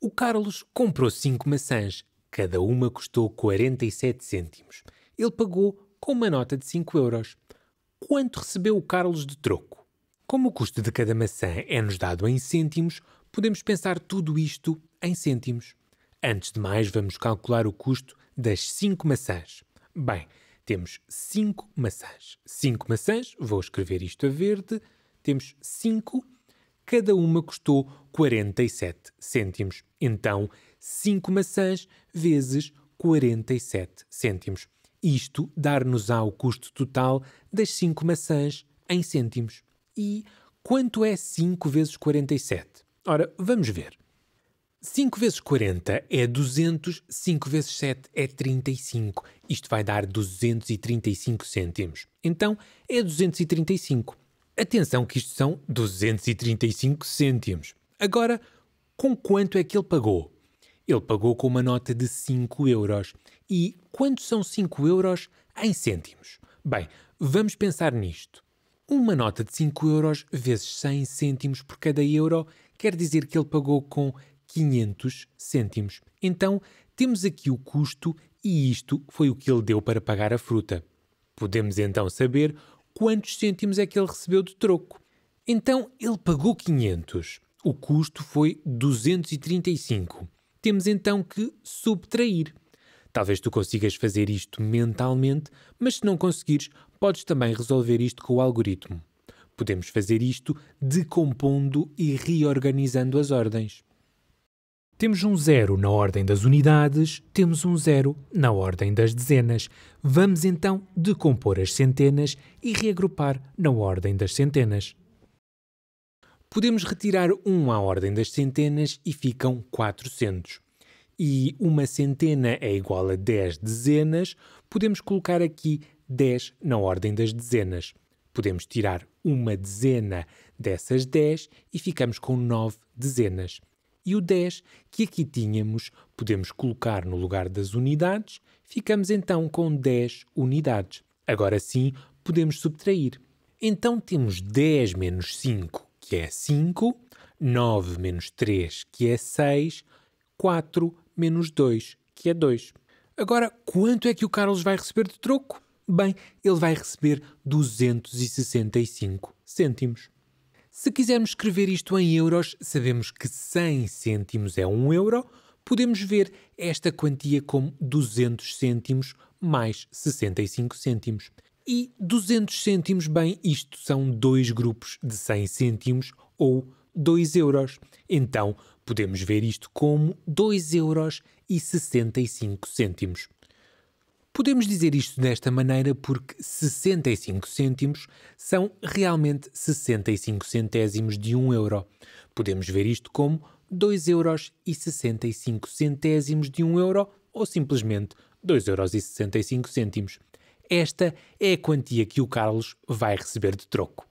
O Carlos comprou cinco maçãs, cada uma custou 47 cêntimos. Ele pagou com uma nota de 5 euros. Quanto recebeu o Carlos de troco? Como o custo de cada maçã é-nos dado em cêntimos, podemos pensar tudo isto em cêntimos. Antes de mais, vamos calcular o custo das 5 maçãs. Bem, temos 5 maçãs. 5 maçãs, vou escrever isto a verde, temos 5 cada uma custou 47 cêntimos. Então, 5 maçãs vezes 47 cêntimos. Isto dar nos o custo total das 5 maçãs em cêntimos. E quanto é 5 vezes 47? Ora, vamos ver. 5 vezes 40 é 200, 5 vezes 7 é 35. Isto vai dar 235 cêntimos. Então, é 235. Atenção que isto são 235 cêntimos. Agora, com quanto é que ele pagou? Ele pagou com uma nota de 5 euros. E quantos são 5 euros em cêntimos? Bem, vamos pensar nisto. Uma nota de 5 euros vezes 100 cêntimos por cada euro quer dizer que ele pagou com 500 cêntimos. Então, temos aqui o custo e isto foi o que ele deu para pagar a fruta. Podemos então saber quantos cêntimos é que ele recebeu de troco. Então ele pagou 500. O custo foi 235. Temos então que subtrair. Talvez tu consigas fazer isto mentalmente, mas se não conseguires, podes também resolver isto com o algoritmo. Podemos fazer isto decompondo e reorganizando as ordens. Temos um zero na ordem das unidades, temos um zero na ordem das dezenas. Vamos então decompor as centenas e reagrupar na ordem das centenas. Podemos retirar um à ordem das centenas e ficam 400. E uma centena é igual a 10 dezenas, podemos colocar aqui 10 na ordem das dezenas. Podemos tirar uma dezena dessas 10 e ficamos com 9 dezenas e o 10, que aqui tínhamos, podemos colocar no lugar das unidades, ficamos então com 10 unidades. Agora sim, podemos subtrair. Então temos 10 menos 5, que é 5, 9 menos 3, que é 6, 4 menos 2, que é 2. Agora, quanto é que o Carlos vai receber de troco? Bem, ele vai receber 265 cêntimos. Se quisermos escrever isto em euros, sabemos que 100 cêntimos é 1 euro, podemos ver esta quantia como 200 cêntimos mais 65 cêntimos. E 200 cêntimos, bem, isto são dois grupos de 100 cêntimos ou 2 euros. Então, podemos ver isto como 2 euros e 65 cêntimos. Podemos dizer isto desta maneira porque 65 cêntimos são realmente 65 centésimos de 1 euro. Podemos ver isto como 2 euros e 65 centésimos de 1 euro ou simplesmente 2 euros e 65 cêntimos. Esta é a quantia que o Carlos vai receber de troco.